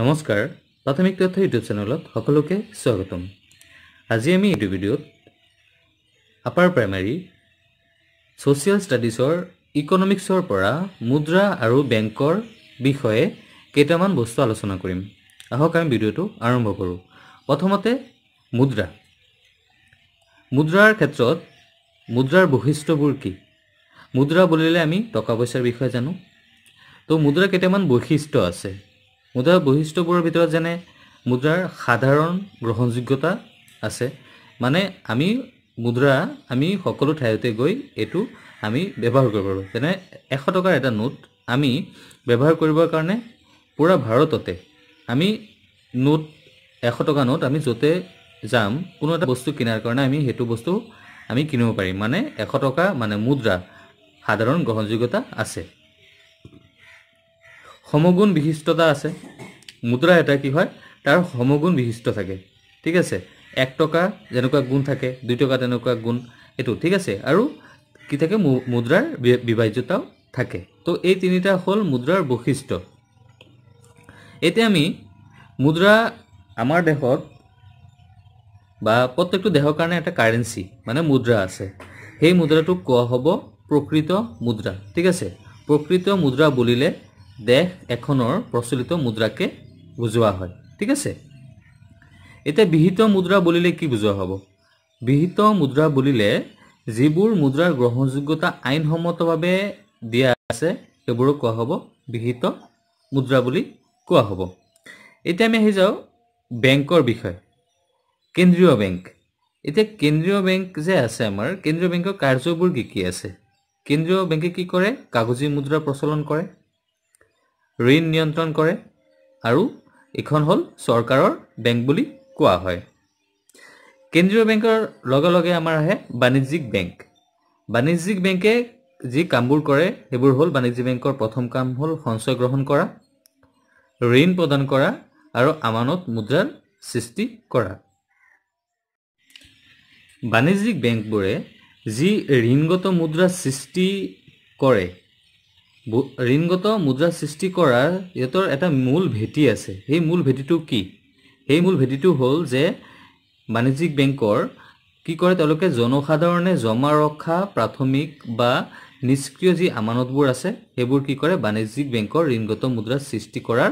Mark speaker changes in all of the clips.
Speaker 1: নমস্কাৰ প্ৰাথমিক তথ্য ইউটিউব চ্যানেলত সকলকে স্বাগতম আজি আমি এইটো ভিডিওত আপাৰ প্ৰাইমাৰী ছ'চিয়েল ষ্টাডিজৰ ইকনমিক্সৰ পৰা মুদ্ৰা আৰু বেংকৰ বিষয়ে কেইটামান বস্তু আলোচনা কৰিম আহক আমি ভিডিঅ'টো আৰম্ভ কৰোঁ প্ৰথমতে মুদ্ৰা মুদ্ৰাৰ ক্ষেত্ৰত মুদ্ৰাৰ বৈশিষ্ট্যবোৰ কি মুদ্ৰা বুলিলে আমি টকা পইচাৰ বিষয়ে জানো তো মুদ্ৰাৰ কেইটামান বৈশিষ্ট্য আছে মুদ্ৰাৰ বৈশিষ্ট্যবোৰৰ ভিতৰত যেনে মুদ্ৰাৰ সাধাৰণ গ্ৰহণযোগ্যতা আছে মানে আমি মুদ্ৰা আমি সকলো ঠাইতে গৈ এইটো আমি ব্যৱহাৰ কৰিব পাৰোঁ যেনে এশ টকাৰ এটা নোট আমি ব্যৱহাৰ কৰিবৰ কাৰণে পূৰা ভাৰততে আমি নোট এশ টকা নোট আমি য'তে যাম কোনো এটা বস্তু কিনাৰ কাৰণে আমি সেইটো বস্তু আমি কিনিব পাৰিম মানে এশ টকা মানে মুদ্ৰা সাধাৰণ গ্ৰহণযোগ্যতা আছে সমগুণ বিশিষ্টতা আছে মুদ্ৰা এটা কি হয় তাৰ সমগুণ বিশিষ্ট থাকে ঠিক আছে এক টকা যেনেকুৱা গুণ থাকে দুই টকা তেনেকুৱা গুণ এইটো ঠিক আছে আৰু কি থাকে মুদ্ৰাৰ বিভাজ্যতাও থাকে তো এই তিনিটা হ'ল মুদ্ৰাৰ বৈশিষ্ট্য এতিয়া আমি মুদ্ৰা আমাৰ দেশত বা প্ৰত্যেকটো দেশৰ কাৰণে এটা কাৰেঞ্চি মানে মুদ্ৰা আছে সেই মুদ্ৰাটোক কোৱা হ'ব প্ৰকৃত মুদ্ৰা ঠিক আছে প্ৰকৃত মুদ্ৰা বুলিলে দেশ এখনৰ প্ৰচলিত মুদ্ৰাকে বুজোৱা হয় ঠিক আছে এতিয়া বিহিত মুদ্ৰা বুলিলে কি বুজোৱা হ'ব বিহিত মুদ্ৰা বুলিলে যিবোৰ মুদ্ৰাৰ গ্ৰহণযোগ্যতা আইনসন্মতভাৱে দিয়া আছে সেইবোৰক কোৱা হ'ব বিহিত মুদ্ৰা বুলি কোৱা হ'ব এতিয়া আমি আহি যাওঁ বেংকৰ বিষয় কেন্দ্ৰীয় বেংক এতিয়া কেন্দ্ৰীয় বেংক যে আছে আমাৰ কেন্দ্ৰীয় বেংকৰ কাৰ্যবোৰ কি কি আছে কেন্দ্ৰীয় বেংকে কি কৰে কাগজী মুদ্ৰা প্ৰচলন কৰে ঋণ নিয়ন্ত্ৰণ কৰে আৰু এইখন হ'ল চৰকাৰৰ বেংক বুলি কোৱা হয় কেন্দ্ৰীয় বেংকৰ লগে লগে আমাৰ আহে বাণিজ্যিক বেংক বাণিজ্যিক বেংকে যি কামবোৰ কৰে সেইবোৰ হ'ল বাণিজ্যিক বেংকৰ প্ৰথম কাম হ'ল সঞ্চয় গ্ৰহণ কৰা ঋণ প্ৰদান কৰা আৰু আমানত মুদ্ৰাৰ সৃষ্টি কৰা বাণিজ্যিক বেংকবোৰে যি ঋণগত মুদ্ৰা সৃষ্টি কৰে ঋণগত মুদ্ৰা সৃষ্টি কৰাৰ ইহঁতৰ এটা মূল ভেটি আছে সেই মূল ভেটিটো কি সেই মূল ভেটিটো হ'ল যে বাণিজ্যিক বেংকৰ কি কৰে তেওঁলোকে জনসাধাৰণে জমা ৰখা প্ৰাথমিক বা নিষ্ক্ৰিয় যি আমানতবোৰ আছে সেইবোৰ কি কৰে বাণিজ্যিক বেংকৰ ঋণগত মুদ্ৰা সৃষ্টি কৰাৰ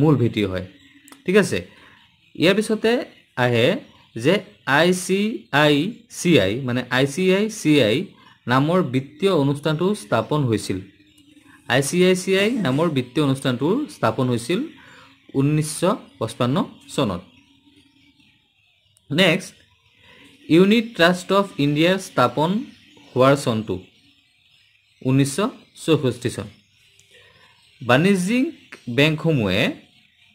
Speaker 1: মূল ভেটি হয় ঠিক আছে ইয়াৰ পিছতে আহে যে I C I C I মানে I C I C I নামৰ বিত্তীয় অনুষ্ঠানটো স্থাপন হৈছিল I C I C I নামৰ বিত্তীয় অনুষ্ঠানটো স্থাপন হৈছিল ঊনৈছশ পঁচপন্ন চনত নেক্সট ইউনিট ট্ৰাষ্ট অফ ইণ্ডিয়াৰ স্থাপন হোৱাৰ চনটো ঊনৈছশ চৌষষ্ঠি চন বাণিজ্যিক বেংকসমূহে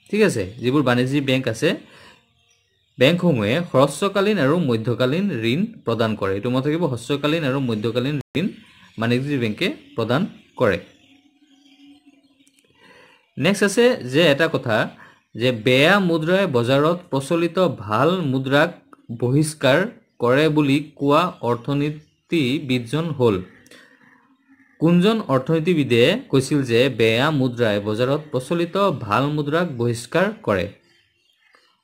Speaker 1: ঠিক আছে যিবোৰ বাণিজ্যিক বেংক আছে বেংকসমূহে হ্ৰস্বকালীন আৰু মধ্যকালীন ঋণ প্ৰদান কৰে এইটো মনত থাকিব হ্ৰস্বকালীন আৰু মধ্যকালীন ঋণ বাণিজ্যিক বেংকে প্ৰদান কৰে নেক্সট আছে যে এটা কথা যে বেয়া মুদ্ৰাই বজাৰত প্ৰচলিত ভাল মুদ্ৰাক বহিষ্কাৰ কৰে বুলি কোৱা অৰ্থনীতিবিদজন হ'ল কোনজন অৰ্থনীতিবিদে কৈছিল যে বেয়া মুদ্ৰাই বজাৰত প্ৰচলিত ভাল মুদ্ৰাক বহিষ্কাৰ কৰে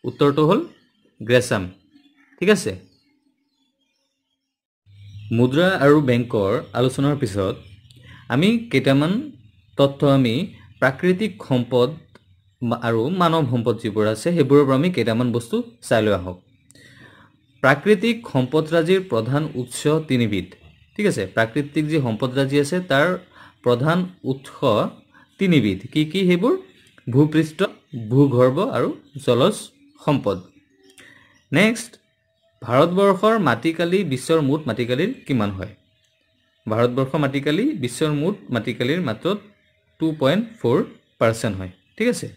Speaker 1: উত্তৰটো হ'ল গ্ৰেচাম ঠিক আছে মুদ্ৰা আৰু বেংকৰ আলোচনাৰ পিছত আমি কেইটামান তথ্য আমি প্ৰাকৃতিক সম্পদ আৰু মানৱ সম্পদ যিবোৰ আছে সেইবোৰৰ পৰা আমি কেইটামান বস্তু চাই লৈ আহক প্ৰাকৃতিক সম্পদৰাজিৰ প্ৰধান উৎস তিনিবিধ ঠিক আছে প্ৰাকৃতিক যি সম্পদৰাজি আছে তাৰ প্ৰধান উৎস তিনিবিধ কি কি সেইবোৰ ভূপৃষ্ঠ ভূগৰ্ভ আৰু জলজ সম্পদ নেক্সট ভাৰতবৰ্ষৰ মাটিকালি বিশ্বৰ মুঠ মাটিকালিৰ কিমান হয় ভাৰতবৰ্ষৰ মাটিকালি বিশ্বৰ মুঠ মাটিকালিৰ মাত্ৰ টু পইণ্ট ফ'ৰ পাৰ্চেণ্ট হয় ঠিক আছে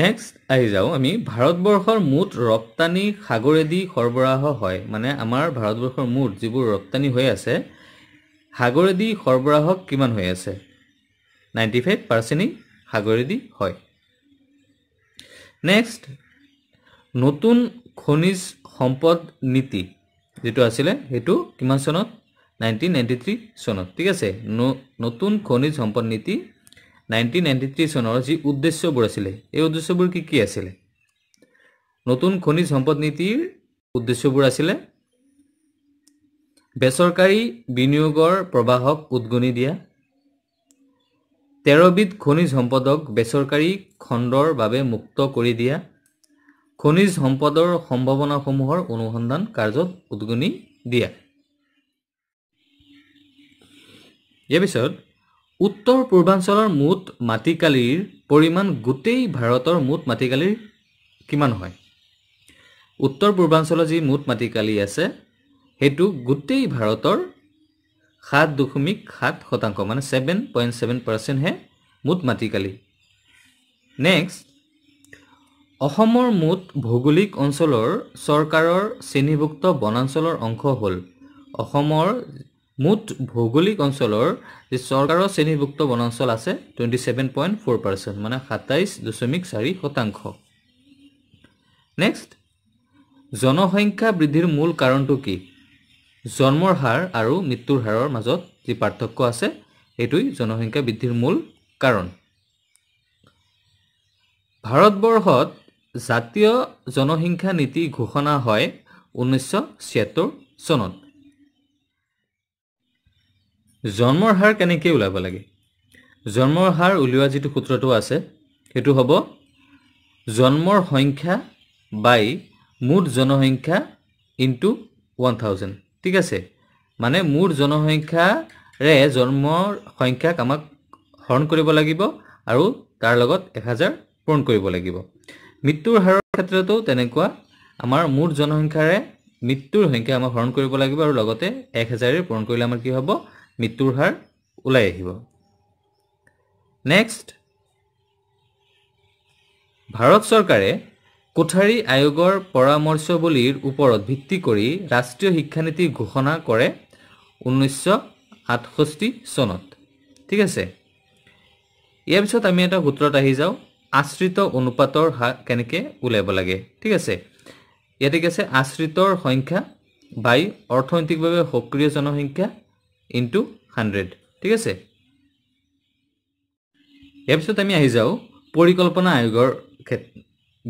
Speaker 1: নেক্সট আহি যাওঁ আমি ভাৰতবৰ্ষৰ মুঠ ৰপ্তানি সাগৰেদি সৰবৰাহ হয় মানে আমাৰ ভাৰতবৰ্ষৰ মুঠ যিবোৰ ৰপ্তানি হৈ আছে সাগৰেদি সৰবৰাহ কিমান হৈ আছে নাইণ্টি ফাইভ পাৰ্চেণ্টেই সাগৰেদি হয় নেক্সট নতুন খনিজ সম্পদ নীতি যিটো আছিলে সেইটো কিমান চনত নাইনটিন নাইণ্টি থ্ৰী চনত ঠিক আছে নতুন খনিজ সম্পদ নীতি নাইনটিন নাইণ্টি থ্ৰী চনৰ যি উদ্দেশ্যবোৰ আছিলে এই উদ্দেশ্যবোৰ কি কি আছিলে নতুন খনিজ সম্পদ নীতিৰ উদ্দেশ্যবোৰ আছিলে বেচৰকাৰী বিনিয়োগৰ প্ৰবাহক উদগনি দিয়া তেৰবিধ খনিজ সম্পদক বেচৰকাৰী খণ্ডৰ বাবে মুক্ত কৰি দিয়া খনিজ সম্পদৰ সম্ভাৱনাসমূহৰ অনুসন্ধান কাৰ্যত উদগনি দিয়া ইয়াৰ পিছত উত্তৰ পূৰ্বাঞ্চলৰ মুঠ মাটিকালিৰ পৰিমাণ গোটেই ভাৰতৰ মুঠ মাটিকালিৰ কিমান হয় উত্তৰ পূৰ্বাঞ্চলৰ যি মুঠ মাটিকালি আছে সেইটো গোটেই ভাৰতৰ সাত দশমিক সাত শতাংশ মানে ছেভেন পইণ্ট ছেভেন পাৰ্চেণ্টহে মুঠ মাটিকালি নেক্সট অসমৰ মুঠ ভৌগোলিক অঞ্চলৰ চৰকাৰৰ শ্ৰেণীভুক্ত বনাঞ্চলৰ অংশ হ'ল অসমৰ মুঠ ভৌগোলিক অঞ্চলৰ যি চৰকাৰৰ শ্ৰেণীভুক্ত বনাঞ্চল আছে twenty seven point four percent মানে সাতাইছ দশমিক চাৰি শতাংশ নেক্সট জনসংখ্যা বৃদ্ধিৰ মূল কাৰণটো কি জন্মৰ হাৰ আৰু মৃত্যুৰ হাৰৰ মাজত যি পাৰ্থক্য আছে সেইটোৱেই জনসংখ্যা বৃদ্ধিৰ মূল কাৰণ ভাৰতবৰ্ষত জাতীয় জনসংখ্যা নীতি ঘোষণা হয় ঊনৈছশ ছিয়াত্তৰ চনত জন্মৰ হাৰ কেনেকৈ ওলাব লাগে জন্মৰ হাৰ উলিওৱা যিটো সূত্ৰটো আছে সেইটো হ'ব জন্মৰ সংখ্যা বাই মুঠ জনসংখ্যা ইনটু ওৱান থাউজেণ্ড ঠিক আছে মানে মুঠ জনসংখ্যাৰে জন্মৰ সংখ্যাক আমাক হৰণ কৰিব লাগিব আৰু তাৰ লগত এক হাজাৰ পূৰণ কৰিব লাগিব মৃত্যুৰ হাৰৰ ক্ষেত্ৰতো তেনেকুৱা আমাৰ মুঠ জনসংখ্যাৰে মৃত্যুৰ সংখ্যা আমাক হৰণ কৰিব লাগিব আৰু লগতে এক হেজাৰেৰে পূৰণ কৰিলে আমাৰ কি হ'ব মৃত্যুৰ হাৰ ওলাই আহিব নেক্সট ভাৰত চৰকাৰে কোঠাৰী আয়োগৰ পৰামৰ্শৱলীৰ ওপৰত ভিত্তি কৰি ৰাষ্ট্ৰীয় শিক্ষানীতি ঘোষণা কৰে ঊনৈছশ আঠষষ্ঠি চনত ঠিক আছে ইয়াৰ পিছত আমি এটা সূত্ৰত আহি যাওঁ আশ্ৰিত অনুপাতৰ হা কেনেকৈ উলিয়াব লাগে ঠিক আছে ইয়াতে কৈছে আশ্ৰিতৰ সংখ্যা বাই অৰ্থনৈতিকভাৱে সক্ৰিয় জনসংখ্যা ইনটু হাণ্ড্ৰেড ঠিক আছে ইয়াৰ আমি আহি যাওঁ পৰিকল্পনা আয়োগৰ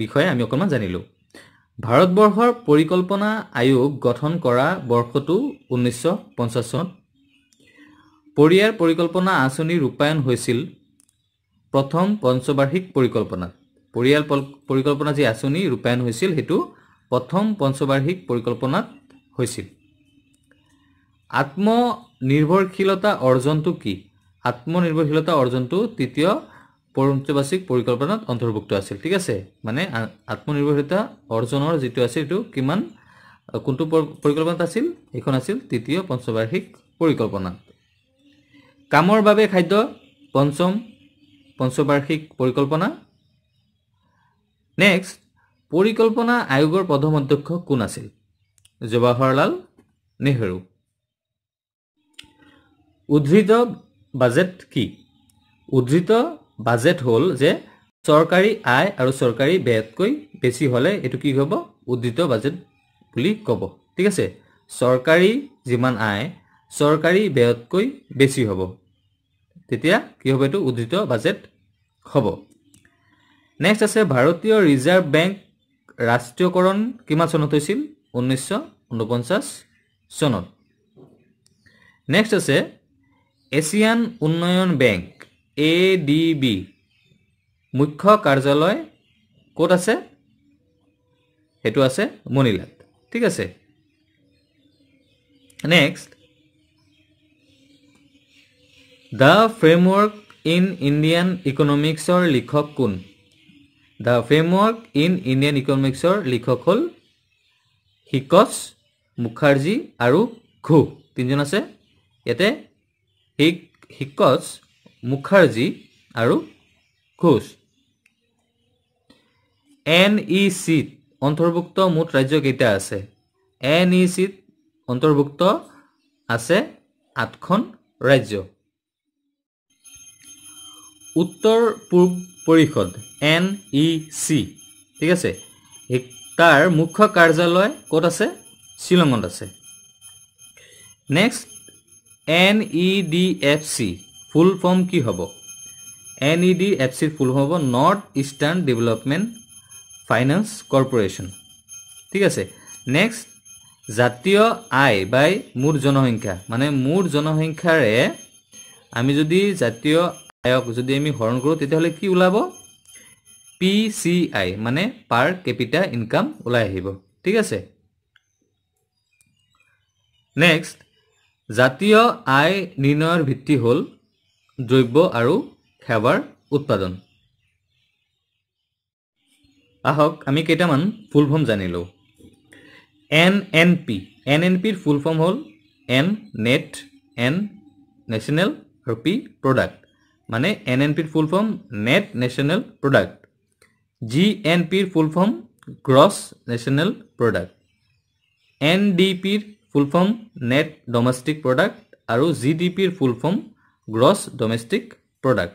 Speaker 1: বিষয়ে আমি অকণমান জানিলোঁ ভাৰতবৰ্ষৰ পৰিকল্পনা আয়োগ গঠন কৰা বৰ্ষটো ঊনৈছশ পঞ্চাছ চনত পৰিয়াৰ পৰিকল্পনা আঁচনি ৰূপায়ণ হৈছিল প্ৰথম পঞ্চবাৰ্ষিক পৰিকল্পনাত পৰিয়াল পৰিকল্পনা যি আঁচনি ৰূপায়ণ হৈছিল সেইটো প্ৰথম পঞ্চবাৰ্ষিক পৰিকল্পনাত হৈছিল আত্ম নিৰ্ভৰশীলতা অৰ্জনটো কি আত্মনিৰ্ভৰশীলতা অৰ্জনটো তৃতীয় পঞ্চবাৰ্ষিক পৰিকল্পনাত অন্তৰ্ভুক্ত আছিল ঠিক আছে মানে আত্মনিৰ্ভৰশীলতা অৰ্জনৰ যিটো আছিল সেইটো কিমান কোনটো পৰিকল্পনাত আছিল সেইখন আছিল তৃতীয় পঞ্চবাৰ্ষিক পৰিকল্পনা কামৰ বাবে খাদ্য পঞ্চম পঞ্চবাৰ্ষিক পৰিকল্পনা নেক্সট পৰিকল্পনা আয়োগৰ প্ৰথম অধ্যক্ষ কোন আছিল জৱাহৰলাল নেহৰু উদ্ধৃত বাজেট কি উদ্ধৃত বাজেট হ'ল যে চৰকাৰী আয় আৰু চৰকাৰী ব্যয়তকৈ বেছি হ'লে এইটো কি হ'ব উদ্ধৃত বাজেট বুলি ক'ব ঠিক আছে চৰকাৰী যিমান আয় চৰকাৰী ব্যয়তকৈ বেছি হ'ব তেতিয়া কি হ'ব এইটো উদ্ধৃত বাজেট হ'ব নেক্সট আছে ভাৰতীয় ৰিজাৰ্ভ বেংক ৰাষ্ট্ৰীয়কৰণ কিমান চনত হৈছিল ঊনৈছশ ঊনপঞ্চাছ চনত নেক্সট আছে এছিয়ান উন্নয়ন বেংক এ ডি বি মুখ্য কাৰ্যালয় ক'ত আছে সেইটো আছে মনিলাত ঠিক আছে next the framework in Indian ইকনমিক্সৰ লিখক কোন দ্য ফ্ৰেমৱৰ্ক ইন ইণ্ডিয়ান ইকনমিক্সৰ লিখক হ'ল শিকচ মুখাৰ্জী আৰু ঘোষ তিনিজন আছে ইয়াতে হিকজ মুখাৰ্জী আৰু ঘোষ এন ই চিত অন্তৰ্ভুক্ত মুঠ ৰাজ্যকেইটা আছে এন ই চিত অন্তৰ্ভুক্ত আছে আঠখন ৰাজ্য উত্তৰ পূব পৰিষদ এন ই চি ঠিক আছে তাৰ মুখ্য কাৰ্যালয় ক'ত আছে শ্বিলঙত আছে next N E D F C full form কি হ'ব N E D F C full হ'ব north eastern development finance corporation ঠিক আছে নেক্সট জাতীয় আই বাই মুঠ জনসংখ্যা মানে মুঠ জনসংখ্যাৰে আমি যদি জাতীয় আয়ক যদি আমি হৰণ কৰোঁ তেতিয়াহ'লে কি ওলাব পি চি আই মানে পাৰ কেপিটা ইনকাম ওলাই আহিব ঠিক আছে নেক্সট জাতীয় আয় নিৰ্ণয়ৰ ভিত্তি হ'ল দ্ৰব্য আৰু সেৱাৰ উৎপাদন আহক আমি কেইটামান ফুল ফৰ্ম জানিলোঁ N N P N N পিৰ ফুল ফৰ্ম হ'ল এন নেট এন নেশ্যনেল আৰু পি প্ৰডাক্ট মানে এন এন পিৰ full form net national product G N পিৰ full form gross national product N D পিৰ full form net domestic product আৰু G D পিৰ full form gross domestic product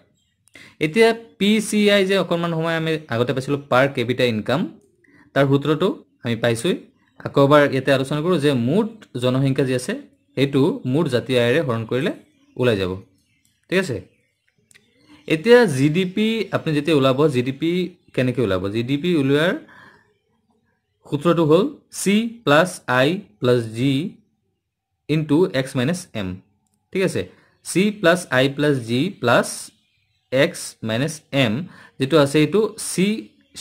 Speaker 1: এতিয়া P C I যে অকণমান সময় আমি আগতে পাইছিলোঁ পাৰ কেপিটা ইনকাম তাৰ সূত্ৰটো আমি পাইছোঁ আকৌ এবাৰ ইয়াতে আলোচনা কৰোঁ যে মুঠ জনসংখ্যা যি আছে সেইটো মুঠ জাতি আয়েৰে হৰণ কৰিলে ওলাই যাব ঠিক আছে এতিয়া জি ডি পি আপুনি যেতিয়া ওলাব জি ডি পি কেনেকৈ ওলাব জি ডি পি উলিওৱাৰ সূত্রটো হল c plus i plus g into x minus m ঠিক আছে c plus i plus g plus x minus m যেটো আছে এটো c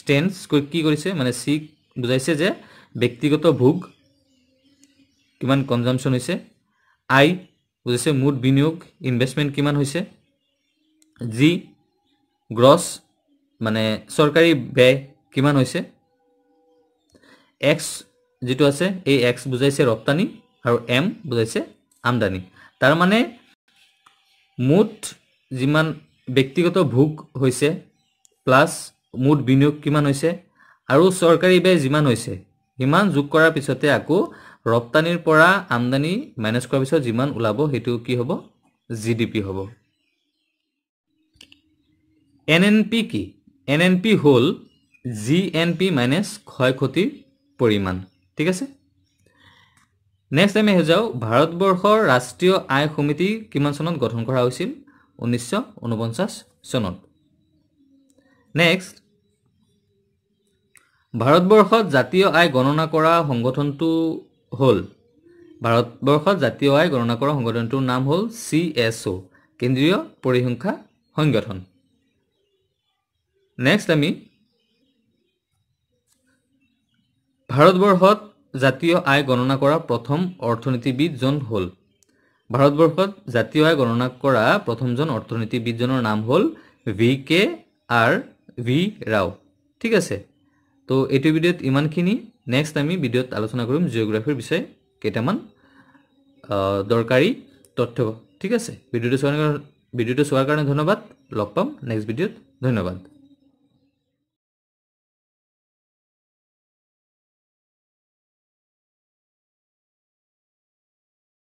Speaker 1: স্টেন্স কি কৰিছে মানে c বুজাইছে যে ব্যক্তিগত ভোগ কিমান কনজামশন হৈছে i বুজাইছে মুঠ বিনিয়োগ ইনভেষ্টমেণ্ট কিমান হৈছে জি গ্ৰছ মানে চৰকাৰী ব্যয় কিমান হৈছে এক্স যিটো আছে এই এক্স বুজাইছে ৰপ্তানি আৰু এম বুজাইছে আমদানি তাৰমানে মুঠ যিমান ব্যক্তিগত ভোগ হৈছে প্লাছ মুঠ বিনিয়োগ কিমান হৈছে আৰু চৰকাৰী ব্যয় যিমান হৈছে সিমান যোগ কৰাৰ পিছতে আকৌ ৰপ্তানিৰ পৰা আমদানি মাইনাছ কৰাৰ পিছত যিমান ওলাব সেইটো কি হ'ব জি ডি পি হ'ব এন এন পি কি এন এন পি হ'ল জি এন পি মাইনাছ ক্ষয় ক্ষতিৰ পৰিমাণ ঠিক আছে নেক্সট আমি আহি যাওঁ ভাৰতবৰ্ষৰ ৰাষ্ট্ৰীয় আয় সমিতি কিমান চনত গঠন কৰা হৈছিল ঊনৈছশ ঊনপঞ্চাছ চনত নেক্সট ভাৰতবৰ্ষত জাতীয় আয় গণনা কৰা সংগঠনটো হ'ল ভাৰতবৰ্ষত জাতীয় আয় গণনা কৰা সংগঠনটোৰ নাম হ'ল চি এছ অ' কেন্দ্ৰীয় পৰিসংখ্যা সংগঠন নেক্সট আমি ভাৰতবৰ্ষত জাতীয় আয় গণনা কৰা প্ৰথম অৰ্থনীতিবিদজন হ'ল ভাৰতবৰ্ষত জাতীয় আয় গণনা কৰা প্ৰথমজন অৰ্থনীতিবিদজনৰ নাম হ'ল V K R V Rao ঠিক আছে তো এইটো ভিডিঅ'ত ইমানখিনি নেক্সট আমি ভিডিঅ'ত আলোচনা কৰিম জিঅ'গ্ৰাফীৰ বিষয়ে কেইটামান দৰকাৰী তথ্য ঠিক আছে ভিডিঅ'টো চোৱাৰ কাৰণে ভিডিঅ'টো চোৱাৰ কাৰণে ধন্যবাদ লগ পাম নেক্সট ভিডিঅ'ত ধন্যবাদ